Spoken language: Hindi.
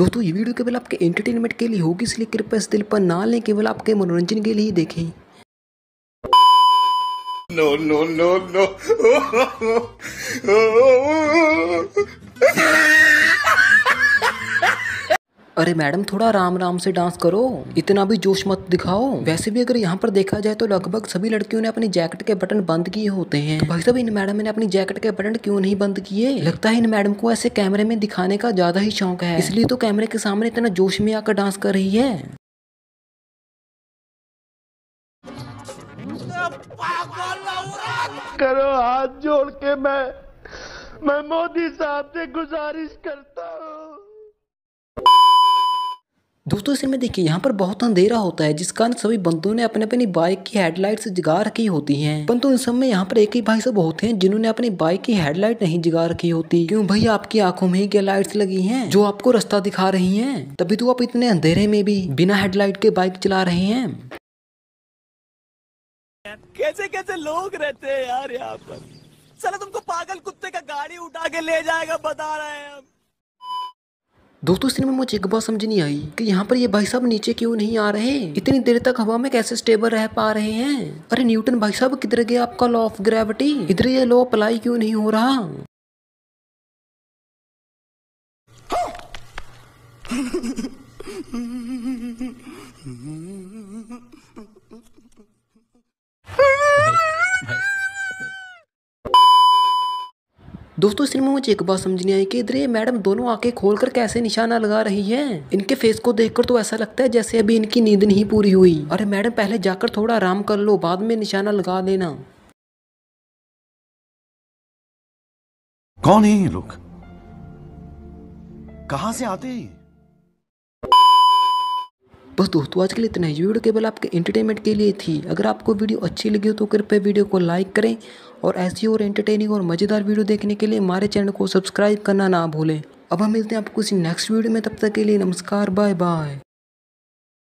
दोस्तों ये वीडियो केवल आपके एंटरटेनमेंट के लिए होगी इसलिए कृपया इस दिल पर ना लें केवल आपके मनोरंजन के लिए ही देखें नो नो नो नो अरे मैडम थोड़ा राम राम से डांस करो इतना भी जोश मत दिखाओ वैसे भी अगर यहाँ पर देखा जाए तो लगभग सभी लड़कियों ने अपनी जैकेट के बटन बंद किए होते हैं तो भाई साहब इन मैडम ने अपनी जैकेट के बटन क्यों नहीं बंद किए लगता है इन मैडम को ऐसे कैमरे में दिखाने का ज्यादा ही शौक है इसलिए तो कैमरे के सामने इतना जोश में आकर डांस कर रही है करो हाथ जोड़ के मैं मैं मोदी साहब से गुजारिश करता हूँ दोस्तों इसमें देखिए यहाँ पर बहुत अंधेरा होता है जिस कारण सभी बंदों ने अपने अपनी बाइक की हेडलाइट जगा रखी होती हैं परंतु इस समय यहाँ पर एक ही भाई सब होते हैं जिन्होंने अपनी बाइक की हेडलाइट नहीं जगा रखी होती क्यों भाई आपकी आंखों में ही क्या लाइट्स लगी हैं जो आपको रास्ता दिखा रही है तभी तो आप इतने अंधेरे में भी बिना हेडलाइट के बाइक चला रहे हैं कैसे कैसे लोग रहते हैं यार यहाँ पर चलो तुमको पागल कुत्ते का गाड़ी उठा के ले जाएगा बता रहे हैं दोस्तों इस में मुझे एक बात समझ नहीं आई कि यहाँ पर ये भाई साहब नीचे क्यों नहीं आ रहे इतनी देर तक हवा में कैसे स्टेबल रह पा रहे हैं अरे न्यूटन भाई साहब किधर गया आपका लॉ ऑफ ग्रेविटी इधर ये लॉ अप्लाई क्यों नहीं हो रहा हाँ। दोस्तों इस मुझे एक बात समझ नहीं आई कि इधर ये मैडम दोनों आंखें खोलकर कैसे निशाना लगा रही है इनके फेस को देखकर तो ऐसा लगता है जैसे अभी इनकी नींद नहीं पूरी हुई अरे मैडम पहले जाकर थोड़ा आराम कर लो बाद में निशाना लगा देना कौन है ये लोग कहां से आते हैं बस दोस्तों आज के लिए इतना ही वीडियो केवल आपके एंटरटेनमेंट के लिए थी अगर आपको वीडियो अच्छी लगी हो तो कृपया वीडियो को लाइक करें और ऐसी और एंटरटेनिंग और मज़ेदार वीडियो देखने के लिए हमारे चैनल को सब्सक्राइब करना ना भूलें अब हम मिलते हैं आपको किसी नेक्स्ट वीडियो में तब तक के लिए नमस्कार बाय बाय